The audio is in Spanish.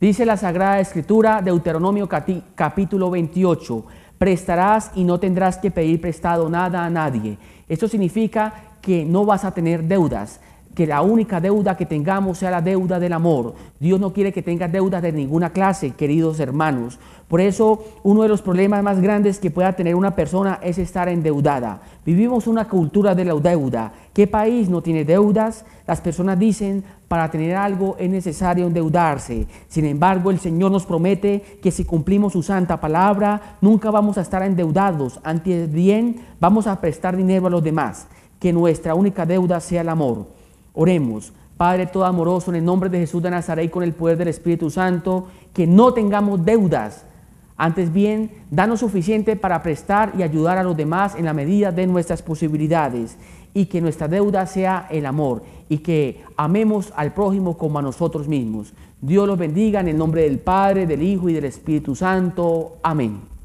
Dice la Sagrada Escritura, Deuteronomio capítulo 28, prestarás y no tendrás que pedir prestado nada a nadie. Esto significa que no vas a tener deudas, que la única deuda que tengamos sea la deuda del amor. Dios no quiere que tenga deudas de ninguna clase, queridos hermanos. Por eso uno de los problemas más grandes que pueda tener una persona es estar endeudada. Vivimos una cultura de la deuda. ¿Qué país no tiene deudas? Las personas dicen, para tener algo es necesario endeudarse. Sin embargo, el Señor nos promete que si cumplimos su santa palabra, nunca vamos a estar endeudados. Antes bien, vamos a prestar dinero a los demás. Que nuestra única deuda sea el amor. Oremos, Padre todo amoroso, en el nombre de Jesús de Nazaret y con el poder del Espíritu Santo, que no tengamos deudas. Antes bien, danos suficiente para prestar y ayudar a los demás en la medida de nuestras posibilidades y que nuestra deuda sea el amor y que amemos al prójimo como a nosotros mismos. Dios los bendiga en el nombre del Padre, del Hijo y del Espíritu Santo. Amén.